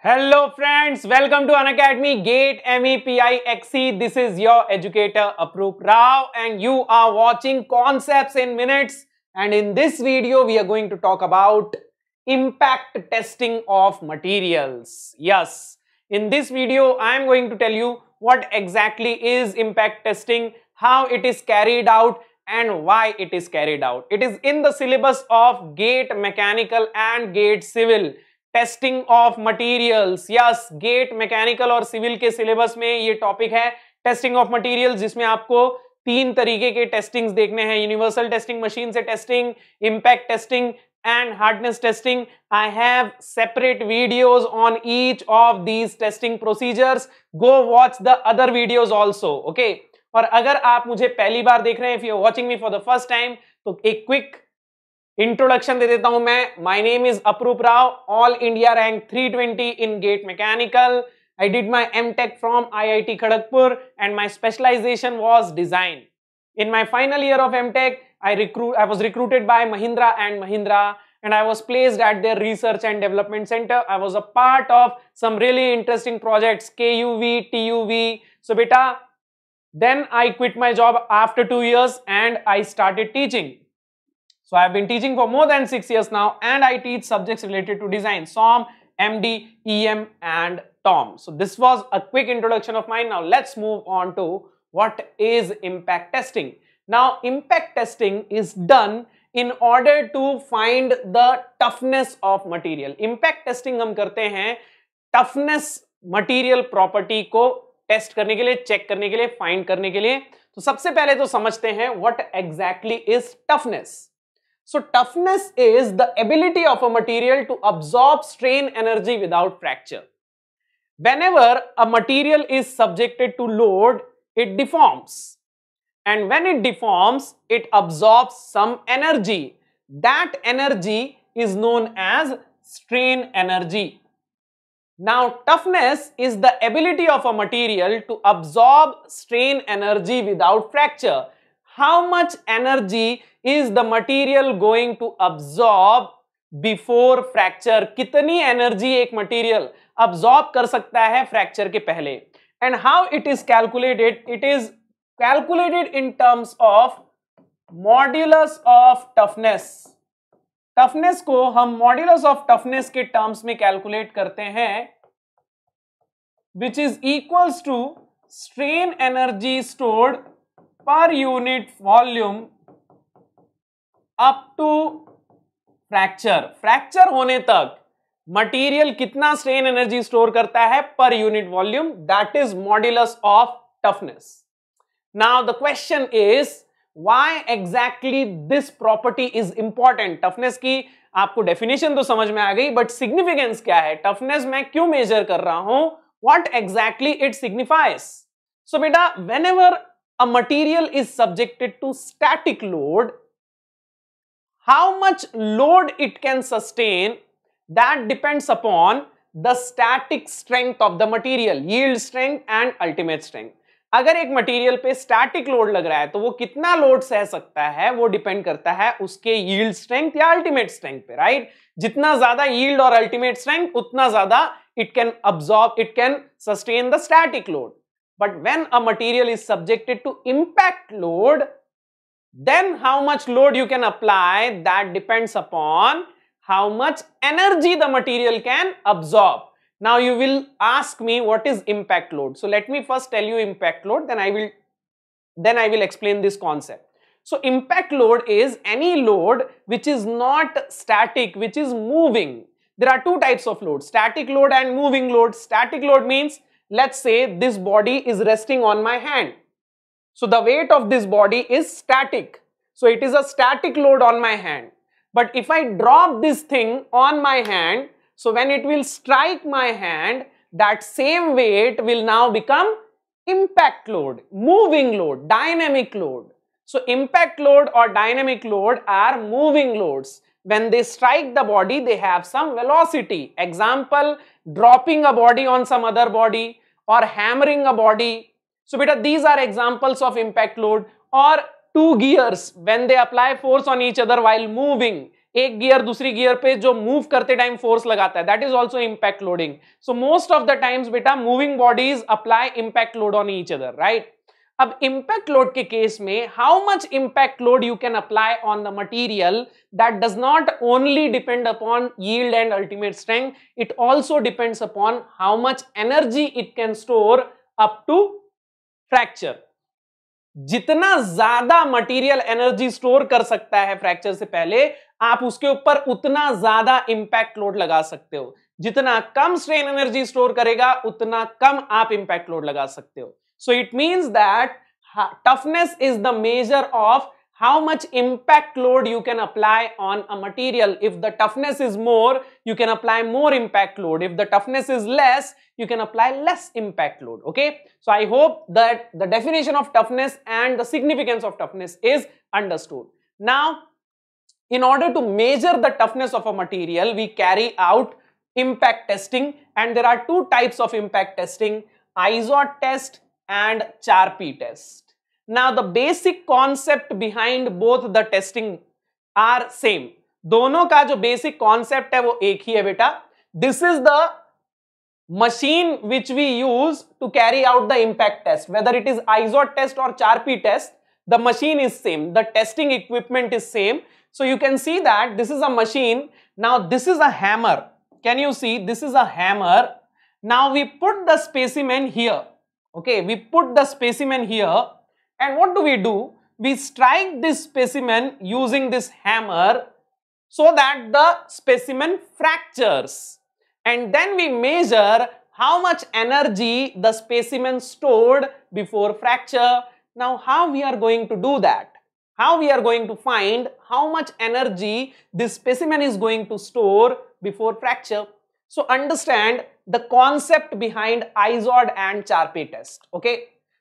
Hello friends, welcome to Unacademy Gate MEPI XE. This is your educator Aprook Rao and you are watching Concepts in Minutes and in this video we are going to talk about impact testing of materials. Yes, in this video I am going to tell you what exactly is impact testing, how it is carried out and why it is carried out. It is in the syllabus of GATE Mechanical and GATE Civil testing of materials yes GATE mechanical और civil के syllabus में ये topic है testing of material जिसमें आपको तीन तरीके के टेस्टिंग्स देखने हैं यूनिवर्सल टेस्टिंग मशीन से testing impact testing and hardness testing I have separate videos on each of these testing procedures go watch the other videos also okay और अगर आप मुझे पहली बार देख रहे हैं if you watching me for the first time तो एक क्विक इंट्रोडक्शन दे देता हूं मैं my name is Aparoop Rao all India rank 320 in GATE mechanical I did my MTech from IIT Kharagpur and my specialization was design in my final year of MTech I recruit I was recruited by Mahindra and Mahindra and I was placed at their research and development center. I was a part of some really interesting projects, KUV, TUV. So, beta, then I quit my job after two years and I started teaching. So I have been teaching for more than six years now and I teach subjects related to design, SOM, MD, EM and TOM. So this was a quick introduction of mine. Now let's move on to what is impact testing. Now impact testing is done in order to find the toughness of material impact testing हम करते हैं toughness material property को test करने के लिए check करने के लिए find करने के लिए तो सबसे पहले तो समझते हैं what exactly is toughness So toughness is the ability of a material to absorb strain energy without fracture. Whenever a material is subjected to load, it deforms. And when it deforms, it absorbs some energy. That energy is known as strain energy. Now, toughness is the ability of a material to absorb strain energy without fracture. How much energy is the material going to absorb before fracture कितनी energy एक material absorb कर सकता है fracture के पहले and how it is calculated it is calculated in terms of modulus of toughness toughness को हम modulus of toughness के टर्म्स में कैलकुलेट करते हैं which is equals to strain energy stored per unit volume up to fracture fracture होने तक material कितना strain energy store करता है per unit volume that is modulus of toughness now the question is why exactly this property is important toughness की आपको definition तो समझ में आ गई बट सिग्निफिकेंस क्या है टफनेस मैं क्यों मेजर कर रहा हूं what exactly it signifies so बेटा whenever a material is subjected to static load, how much load it can sustain that depends upon the static strength of the material, yield strength and ultimate strength. अगर एक material पे static load लग रहा है तो वो कितना load सह सकता है वो डिपेंड करता है उसके यील्ड स्ट्रेंथ या अल्टीमेट स्ट्रेंथ पे राइट जितना ज्यादा यील्ड और अल्टीमेट स्ट्रेंथ उतना ज्यादा it can absorb it can sustain the static load But when a material is subjected to impact load, then how much load you can apply that depends upon how much energy the material can absorb. Now you will ask me what is impact load. So let me first tell you impact load then I will then I will explain this concept. So impact load is any load which is not static which is moving. There are two types of load static load and moving load. Static load means Let's say this body is resting on my hand. So the weight of this body is static. So it is a static load on my hand. But if I drop this thing on my hand, so when it will strike my hand, that same weight will now become impact load, moving load, dynamic load. So impact load or dynamic load are moving loads. When they strike the body, they have some velocity. Example, dropping a body on some other body or hammering a body. So beta, these are examples of impact load or two gears when they apply force on each other while moving. एक gear दूसरी gear पे जो move करते time force लगाता है that is also impact loading so most of the times बेटा moving bodies apply impact load on each other right अब impact load के केस में how much impact load you can apply on the material that does not only depend upon yield and ultimate strength it also depends upon how much energy it can store up to fracture जितना ज्यादा material energy store कर सकता है fracture से पहले आप उसके ऊपर उतना ज्यादा इंपैक्ट लोड लगा सकते हो जितना कम स्ट्रेन एनर्जी स्टोर करेगा उतना कम आप इंपैक्ट लोड लगा सकते हो So it means that toughness is the measure of how much impact load you can apply on a material. If the toughness is more, you can apply more impact load. If the toughness is less, you can apply less impact load. Okay. So I hope that the definition of toughness and the significance of toughness is understood. Now, in order to measure the toughness of a material, we carry out impact testing and there are two types of impact testing, ISOT test and Charpy test. Now the basic concept behind both the testing are same. दोनों का जो basic concept है वो एक ही है बेटा This is the machine which we use to carry out the impact test. Whether it is ISOT test or Charpy test, the machine is same. The testing equipment is same. So you can see that this is a machine. Now this is a hammer. Can you see? This is a hammer. Now we put the specimen here. Okay, we put the specimen here and what do we do? We strike this specimen using this hammer so that the specimen fractures and then we measure how much energy the specimen stored before fracture. Now how we are going to do that? How we are going to find how much energy this specimen is going to store before fracture. So understand the concept behind IZOD and Charpy test. Okay.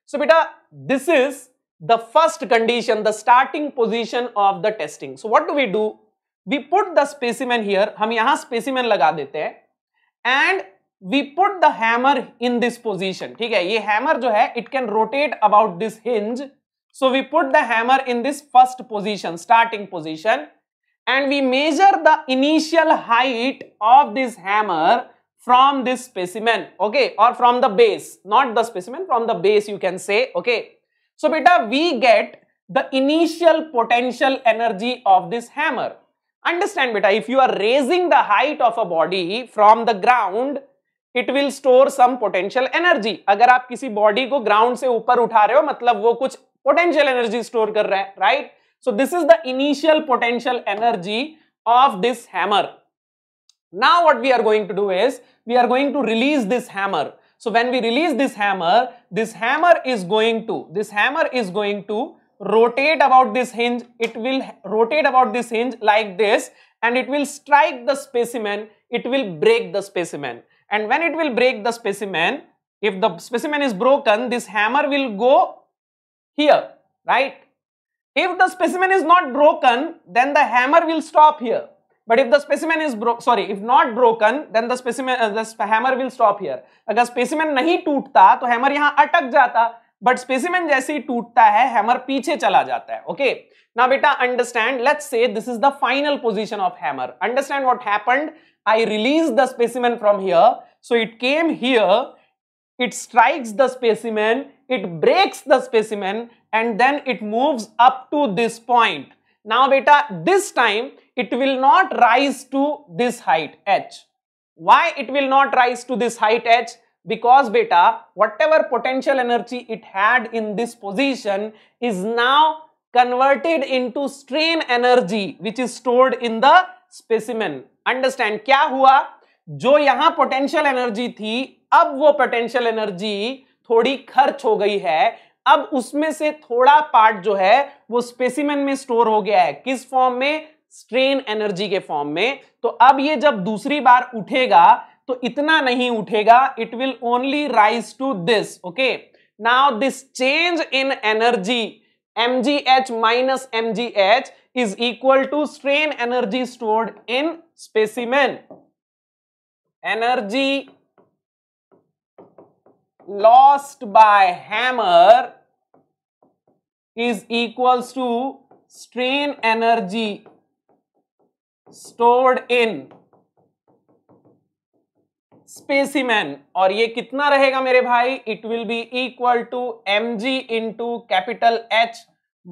So, beta, this is the first condition, the starting position of the testing. So, what do we do? We put the specimen here. हम यहाँ specimen लगा देते हैं. And we put the hammer in this position. ठीक है ये hammer जो है it can rotate about this hinge. So, we put the hammer in this first position, starting position. And we measure the initial height of this hammer from this specimen okay or from the base not the specimen from the base you can say okay so beta we get the initial potential energy of this hammer understand beta if you are raising the height of a body from the ground it will store some potential energy अगर आप किसी body को ground से ऊपर उठा रहे हो मतलब वो कुछ पोटेंशियल एनर्जी स्टोर कर रहा है right so this is the initial potential energy of this hammer Now what we are going to do is, we are going to release this hammer. So when we release this hammer, this hammer is going to, this hammer is going to rotate about this hinge. It will rotate about this hinge like this and it will strike the specimen. It will break the specimen. And when it will break the specimen, if the specimen is broken, this hammer will go here, right? If the specimen is not broken, then the hammer will stop here. But if the specimen is bro sorry if not broken then the specimen uh, the hammer will stop अगर specimen नहीं टूटता तो hammer यहां अटक जाता but specimen जैसे ही टूटता है हैमर पीछे चला जाता है ओके ना बेटा understand let's say this is the final position of hammer understand what happened I release the specimen from here so it came here it strikes the specimen it breaks the specimen and then it moves up to this point Now beta, this time it will not rise to this height h. Why it will not rise to this height h? Because beta, whatever potential energy it had in this position is now converted into strain energy which is stored in the specimen. Understand क्या हुआ? जो यहाँ potential energy थी अब वो potential energy थोड़ी खर्च हो गई है अब उसमें से थोड़ा पार्ट जो है वो स्पेसिमेन में स्टोर हो गया है किस फॉर्म में स्ट्रेन एनर्जी के फॉर्म में तो अब ये जब दूसरी बार उठेगा तो इतना नहीं उठेगा it will only rise to this okay now this change in energy mgh minus mgh is equal to strain energy store in specimen energy lost by hammer is equals to strain energy stored in specimen और ये कितना रहेगा मेरे भाई it will be equal to M G into capital H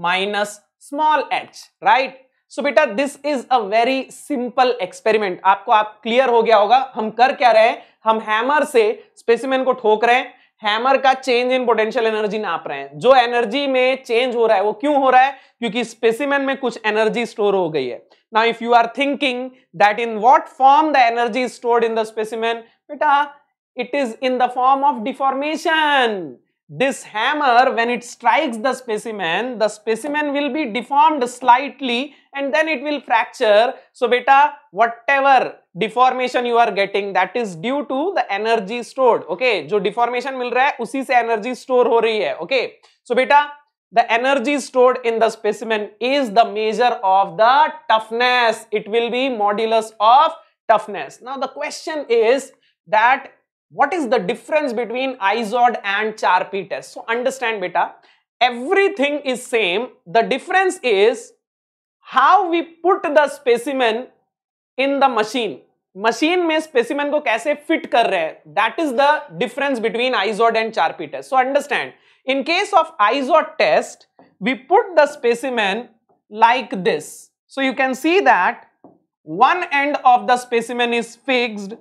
minus small H right so बेटा this is a very simple experiment आपको आप clear हो गया होगा हम कर क्या रहे हैं हम हैमर से स्पेसिमैन को ठोक रहे हैं हैमर का चेंज इन पोटेंशियल एनर्जी नाप रहे हैं जो एनर्जी में चेंज हो रहा है वो क्यों हो रहा है क्योंकि स्पेसिमेन में कुछ एनर्जी स्टोर हो गई है now if you are thinking that in what form the energy stored in the specimen बेटा it is in the form of deformation this hammer when it strikes the specimen, the specimen will be deformed slightly and then it will fracture. So beta, whatever deformation you are getting that is due to the energy stored. Okay, जो deformation मिल रहा है उसी से energy store हो रही है. Okay, so beta, the energy stored in the specimen is the measure of the toughness. It will be modulus of toughness. Now the question is that what is the difference between iZod and CharP test? So understand beta, everything is same. The difference is how we put the specimen in the machine. Machine mein specimen ko kaise fit kar rahe. That is the difference between iZod and CharP test. So understand, in case of iZod test, we put the specimen like this. So you can see that one end of the specimen is fixed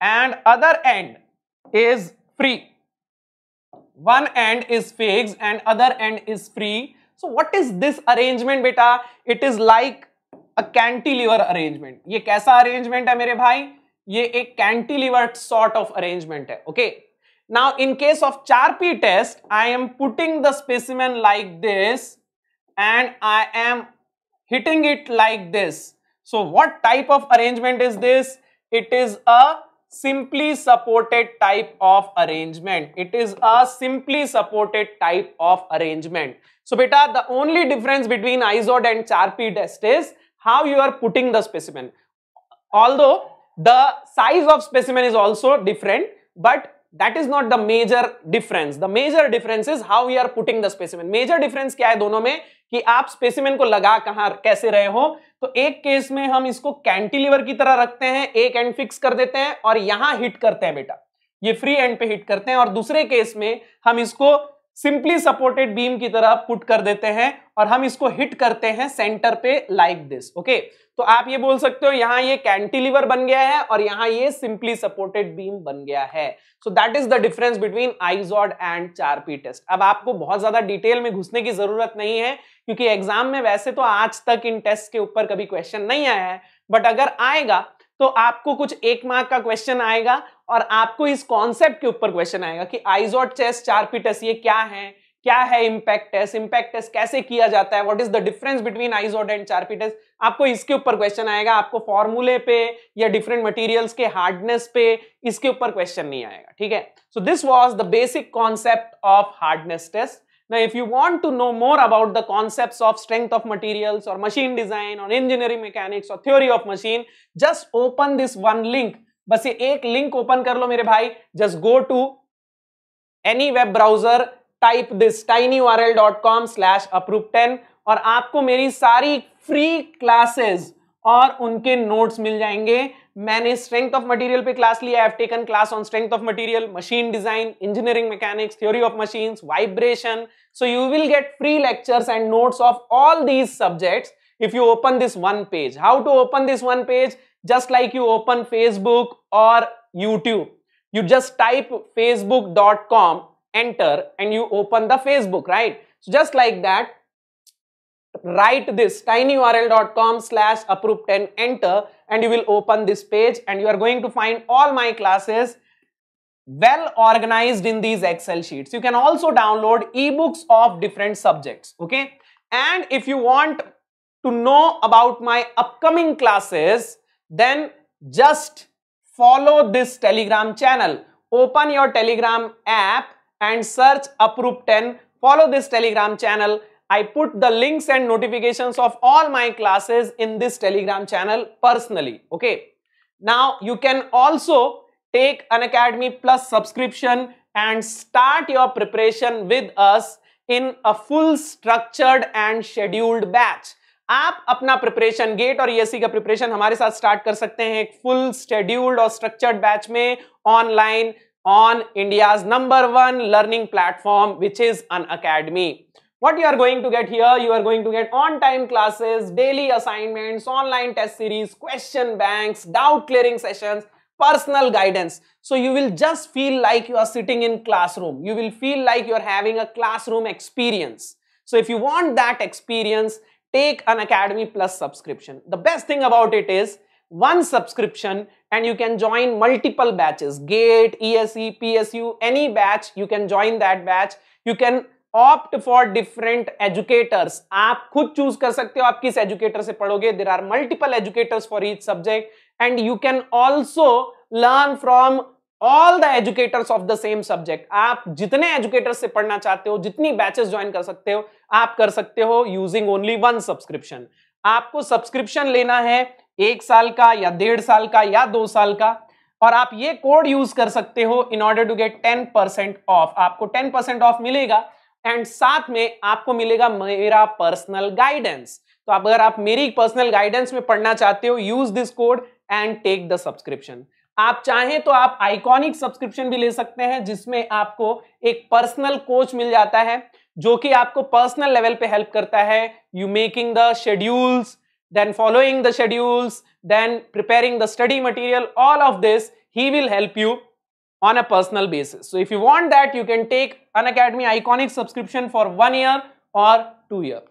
and other end is free. One end is fixed and other end is free. So what is this arrangement beta? It is like a cantilever arrangement. ये कैसा arrangement है मेरे भाई? ये एक cantilever sort of arrangement है. Okay. Now in case of Charpy test, I am putting the specimen like this and I am hitting it like this. So what type of arrangement is this? It is a simply supported type of arrangement it is a simply supported type of arrangement so बेटा the only difference between Izod and Charpy test is how you are putting the specimen although the size of specimen is also different but that is not the major difference the major difference is how you are putting the specimen major difference क्या है दोनों में कि आप specimen को लगा कहां कैसे रहे हो तो एक केस में हम इसको कैंटिलीवर की तरह रखते हैं एक एंड फिक्स कर देते हैं और यहां हिट करते हैं बेटा ये फ्री एंड पे हिट करते हैं और दूसरे केस में हम इसको सिंपली सपोर्टेड बीम की तरह पुट कर देते हैं और हम इसको हिट करते हैं सेंटर पे लाइक दिस ओके तो आप ये बोल सकते हो यहां ये कैंटिलीवर बन गया है और यहां ये सिंपली सपोर्टेड बीम बन गया है so that is the difference between Izod and Charpy test अब आपको बहुत ज्यादा डिटेल में घुसने की जरूरत नहीं है क्योंकि एग्जाम में वैसे तो आज तक इन टेस्ट के ऊपर कभी क्वेश्चन नहीं आया है बट अगर आएगा तो आपको कुछ एक मार्क का क्वेश्चन आएगा और आपको इस कॉन्सेप्ट के ऊपर क्वेश्चन आएगा कि आईजॉड चेस्ट टेस्ट ये क्या है क्या है इम्पैक्ट टेस्ट इम्पैक्ट टेस्ट कैसे किया जाता है what is the difference between Izod and Charpy test आपको इसके ऊपर क्वेश्चन आएगा आपको फॉर्मूले पे या डिफरेंट मटेरियल्स के हार्डनेस पे इसके ऊपर क्वेश्चन नहीं आएगा ठीक है so this was the basic concept of hardness test Now, if you want to know more about the concepts of strength of materials or machine design or engineering mechanics or theory of machine, just open this one link. बस ये एक link open कर लो मेरे भाई just go to any web browser type this tiny dot com slash approve ten और आपको मेरी सारी फ्री क्लासेस और उनके नोट्स मिल जाएंगे मैंने स्ट्रेंथ ऑफ मटेरियल पे क्लास लिया I taken class on strength of material machine design engineering mechanics theory of machines vibration so you will get free lectures and notes of all these subjects if you open this one page how to open this one page just like you open Facebook और YouTube you just type Facebook dot com enter and you open the Facebook, right? So just like that, write this tinyurl.com slash approve 10 enter and you will open this page and you are going to find all my classes well organized in these excel sheets you can also download ebooks of different subjects okay and if you want to know about my upcoming classes then just follow this telegram channel open your telegram app and search approve 10. Follow this telegram channel. I put the links and notifications of all my classes in this telegram channel personally. Okay. Now you can also take an Academy Plus subscription and start your preparation with us in a full structured and scheduled batch. आप अपना preparation GATE और ESC का preparation हमारे साथ start कर सकते हैं एक फुल शेड्यूल्ड और स्ट्रक्चर्ड बैच में online on India's number one learning platform, which is an academy. What you are going to get here, you are going to get on-time classes, daily assignments, online test series, question banks, doubt clearing sessions, personal guidance. So you will just feel like you are sitting in classroom. You will feel like you are having a classroom experience. So if you want that experience, take an Academy Plus subscription. The best thing about it is one subscription and you can join multiple batches gate ese psu any batch you can join that batch you can opt for different educators आप खुद choose कर सकते हो आप किस educator से पढ़ोगे there are multiple educators for each subject and you can also learn from all the educators of the same subject आप जितने एजुकेटर्स से पढ़ना चाहते हो जितनी बैचेस ज्वाइन कर सकते हो आप कर सकते हो यूजिंग ओनली वन सब्सक्रिप्शन आपको सब्सक्रिप्शन लेना है एक साल का या डेढ़ साल का या दो साल का और आप ये कोड यूज कर सकते हो in order to get ten percent off आपको टेन परसेंट ऑफ मिलेगा एंड साथ में आपको मिलेगा मेरा पर्सनल गाइडेंस तो आप अगर आप मेरी पर्सनल गाइडेंस में पढ़ना चाहते हो use this code and take the subscription आप चाहें तो आप आइकॉनिक सब्सक्रिप्शन भी ले सकते हैं जिसमें आपको एक पर्सनल कोच मिल जाता है जो कि आपको पर्सनल लेवल पे हेल्प करता है you making the schedules then following the schedules, then preparing the study material, all of this, he will help you on a personal basis. So if you want that, you can take an academy Iconic subscription for one year or two year.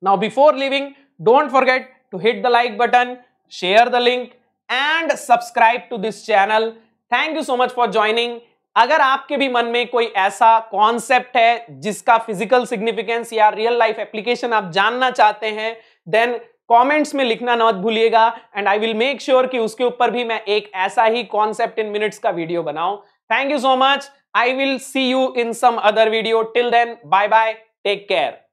Now before leaving, don't forget to hit the like button, share the link and subscribe to this channel. Thank you so much for joining. अगर आपके भी मन में कोई ऐसा concept है जिसका physical significance या रियल लाइफ एप्लीकेशन आप जानना चाहते हैं देन कमेंट्स में लिखना ना मत भूलिएगा and I will make sure कि उसके ऊपर भी मैं एक ऐसा ही कॉन्सेप्ट इन मिनट्स का वीडियो बनाऊं thank you so much I will see you in some other video till then bye bye take care